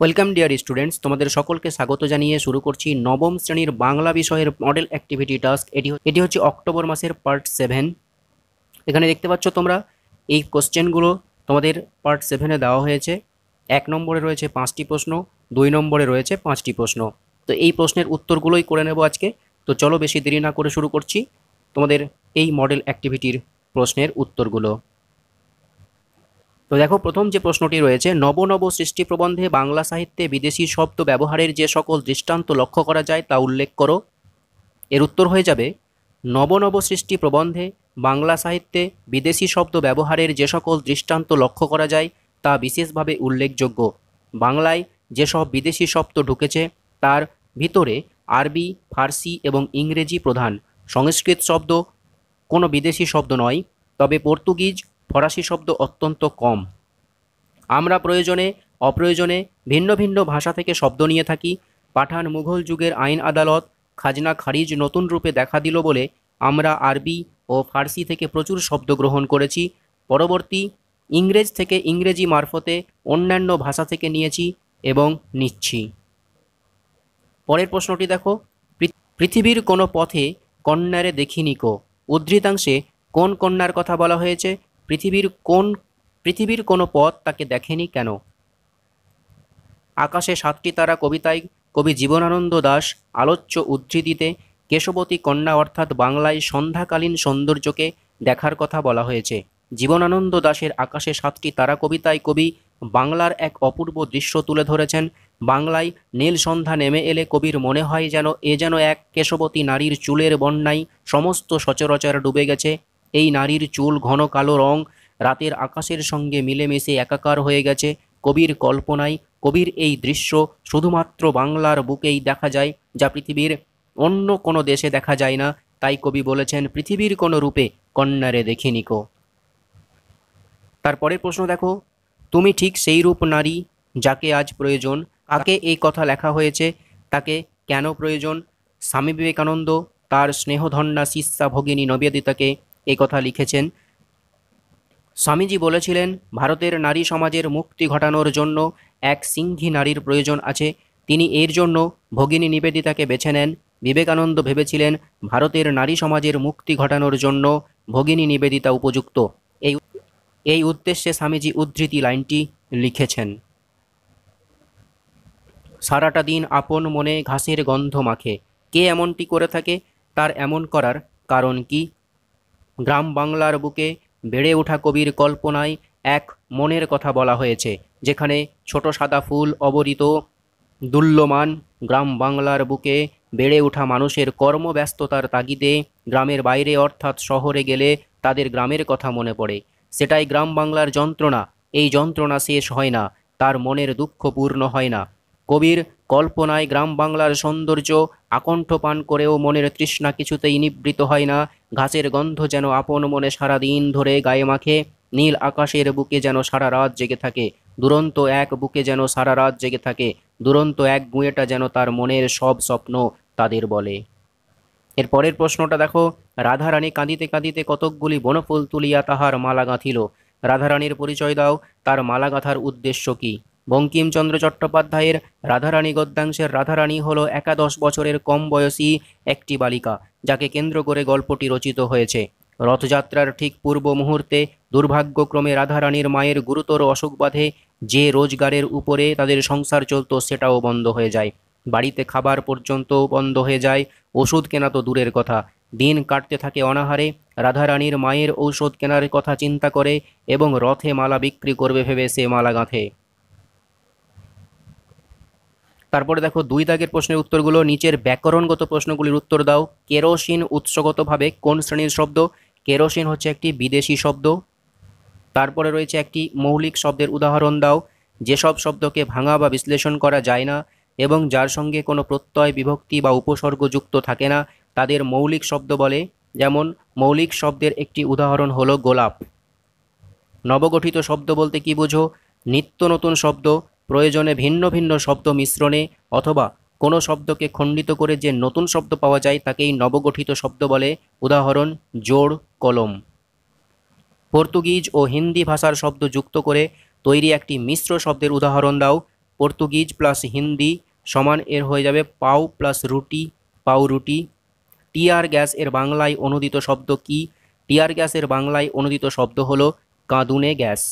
welcome dear students তোমাদের সকলকে স্বাগত জানিয়ে শুরু করছি নবম শ্রেণীর বাংলা বিষয়ের মডেল অ্যাক্টিভিটি টাস্ক এটি এটি হচ্ছে অক্টোবর মাসের পার্ট সেভেন এখানে দেখতে পাচ্ছ তোমরা এই কোশ্চেনগুলো তোমাদের পার্ট সেভেনে দেওয়া হয়েছে এক নম্বরে রয়েছে পাঁচটি প্রশ্ন দুই নম্বরে রয়েছে পাঁচটি প্রশ্ন তো এই প্রশ্নের উত্তরগুলোই করে নেব আজকে তো চলো বেশি দেরি না করে শুরু করছি তোমাদের এই মডেল অ্যাক্টিভিটির প্রশ্নের উত্তরগুলো তো দেখো প্রথম যে প্রশ্নটি রয়েছে নবনব সৃষ্টি প্রবন্ধে বাংলা সাহিত্যে বিদেশি শব্দ ব্যবহারের যে সকল দৃষ্টান্ত লক্ষ্য করা যায় তা উল্লেখ করো এর উত্তর হয়ে যাবে নবনব সৃষ্টি প্রবন্ধে বাংলা সাহিত্যে বিদেশি শব্দ ব্যবহারের যে সকল দৃষ্টান্ত লক্ষ্য করা যায় তা বিশেষভাবে উল্লেখযোগ্য বাংলায় যেসব বিদেশি শব্দ ঢুকেছে তার ভিতরে আরবি ফার্সি এবং ইংরেজি প্রধান সংস্কৃত শব্দ কোনো বিদেশি শব্দ নয় তবে পর্তুগিজ ফরাসি শব্দ অত্যন্ত কম আমরা প্রয়োজনে অপ্রয়োজনে ভিন্ন ভিন্ন ভাষা থেকে শব্দ নিয়ে থাকি পাঠান মুঘল যুগের আইন আদালত খাজনা খারিজ নতুন রূপে দেখা দিল বলে আমরা আরবি ও ফার্সি থেকে প্রচুর শব্দ গ্রহণ করেছি পরবর্তী ইংরেজ থেকে ইংরেজি মারফতে অন্যান্য ভাষা থেকে নিয়েছি এবং নিচ্ছি পরের প্রশ্নটি দেখো পৃথিবীর কোনো পথে কন্যারে দেখিনি কো উদ্ধৃতাংশে কোন কন্যার কথা বলা হয়েছে পৃথিবীর কোন পৃথিবীর কোনো পথ তাকে দেখেনি কেন আকাশে সাতটি তারা কবিতায় কবি জীবনানন্দ দাস আলোচ্য উদ্ধৃতিতে কেশবতী কন্যা অর্থাৎ বাংলায় সন্ধ্যাকালীন সৌন্দর্যকে দেখার কথা বলা হয়েছে জীবনানন্দ দাশের আকাশে সাতটি তারা কবিতায় কবি বাংলার এক অপূর্ব দৃশ্য তুলে ধরেছেন বাংলায় নীল সন্ধ্যা নেমে এলে কবির মনে হয় যেন এ যেন এক কেশবতী নারীর চুলের বন্যায় সমস্ত সচরাচর ডুবে গেছে এই নারীর চুল ঘন কালো রং রাতের আকাশের সঙ্গে মিলেমিশে একাকার হয়ে গেছে কবির কল্পনায় কবির এই দৃশ্য শুধুমাত্র বাংলার বুকেই দেখা যায় যা পৃথিবীর অন্য কোনো দেশে দেখা যায় না তাই কবি বলেছেন পৃথিবীর কোনো রূপে কন্যারে দেখিনিকো তারপরের প্রশ্ন দেখো তুমি ঠিক সেই রূপ নারী যাকে আজ প্রয়োজন কাকে এই কথা লেখা হয়েছে তাকে কেন প্রয়োজন স্বামী বিবেকানন্দ তার স্নেহধন্যা শিষ্যা ভগিনী নবেদিতাকে এ কথা লিখেছেন স্বামীজি বলেছিলেন ভারতের নারী সমাজের মুক্তি ঘটানোর জন্য এক সিংহী নারীর প্রয়োজন আছে তিনি এর জন্য ভগিনী নিবেদিতাকে বেছে নেন বিবেকানন্দ ভেবেছিলেন ভারতের নারী সমাজের মুক্তি ঘটানোর জন্য ভগিনী নিবেদিতা উপযুক্ত এই এই উদ্দেশ্যে স্বামীজি উদ্ধৃতি লাইনটি লিখেছেন সারাটা দিন আপন মনে ঘাসের গন্ধ মাখে কে এমনটি করে থাকে তার এমন করার কারণ কি গ্রাম বাংলার বুকে বেড়ে ওঠা কবির কল্পনায় এক মনের কথা বলা হয়েছে যেখানে ছোট সাদা ফুল অবরিত দুল্যমান গ্রাম বাংলার বুকে বেড়ে ওঠা মানুষের কর্মব্যস্ততার তাগিদে গ্রামের বাইরে অর্থাৎ শহরে গেলে তাদের গ্রামের কথা মনে পড়ে সেটাই গ্রাম বাংলার যন্ত্রণা এই যন্ত্রণা শেষ হয় না তার মনের দুঃখ পূর্ণ হয় না কবির কল্পনায় গ্রাম বাংলার সৌন্দর্য আকণ্ঠ পান করেও মনের তৃষ্ণা কিছুতেই নিবৃত হয় না ঘাসের গন্ধ যেন আপন মনে সারা দিন ধরে গায়ে মাখে নীল আকাশের বুকে যেন সারা রাত জেগে থাকে দুরন্ত এক বুকে যেন সারা রাত জেগে থাকে দুরন্ত এক গুঁয়েটা যেন তার মনের সব স্বপ্ন তাদের বলে এর পরের প্রশ্নটা দেখো রাধারানী কাঁদিতে কাঁদিতে কতকগুলি বনফুল তুলিয়া তাহার মালা গাঁথিল রাধারানীর পরিচয় দাও তার মালা গাঁথার উদ্দেশ্য কী বঙ্কিমচন্দ্র চট্টোপাধ্যায়ের রাধারানী গদ্যাংশের রাধারানী হল একাদশ বছরের কম বয়সী একটি বালিকা যাকে কেন্দ্র করে গল্পটি রচিত হয়েছে রথযাত্রার ঠিক পূর্ব মুহূর্তে দুর্ভাগ্যক্রমে রাধারানীর মায়ের গুরুতর অসুখ বাধে যে রোজগারের উপরে তাদের সংসার চলত সেটাও বন্ধ হয়ে যায় বাড়িতে খাবার পর্যন্ত বন্ধ হয়ে যায় ওষুধ কেনা তো দূরের কথা দিন কাটতে থাকে অনাহারে রাধারানীর মায়ের ঔষধ কেনার কথা চিন্তা করে এবং রথে মালা বিক্রি করবে ভেবে সে মালা গাঁথে তারপরে দেখো দুই দাগের প্রশ্নের উত্তরগুলো নিচের ব্যাকরণগত প্রশ্নগুলির উত্তর দাও কেরোসিন উৎসগতভাবে কোন শ্রেণীর শব্দ কেরোসিন হচ্ছে একটি বিদেশি শব্দ তারপরে রয়েছে একটি মৌলিক শব্দের উদাহরণ দাও যেসব শব্দকে ভাঙা বা বিশ্লেষণ করা যায় না এবং যার সঙ্গে কোনো প্রত্যয় বিভক্তি বা উপসর্গ যুক্ত থাকে না তাদের মৌলিক শব্দ বলে যেমন মৌলিক শব্দের একটি উদাহরণ হলো গোলাপ নবগঠিত শব্দ বলতে কি বোঝো নিত্য নতুন শব্দ প্রয়োজনে ভিন্ন ভিন্ন শব্দ মিশ্রণে অথবা কোনো শব্দকে খণ্ডিত করে যে নতুন শব্দ পাওয়া যায় তাকেই নবগঠিত শব্দ বলে উদাহরণ জোড় কলম পর্তুগিজ ও হিন্দি ভাষার শব্দ যুক্ত করে তৈরি একটি মিশ্র শব্দের উদাহরণ দাও পর্তুগিজ প্লাস হিন্দি সমান এর হয়ে যাবে পাউ প্লাস রুটি পাউরুটি টিয়ার গ্যাস এর বাংলায় অনুদিত শব্দ কি টিয়ার গ্যাসের বাংলায় অনুদিত শব্দ হলো কাঁদুনে গ্যাস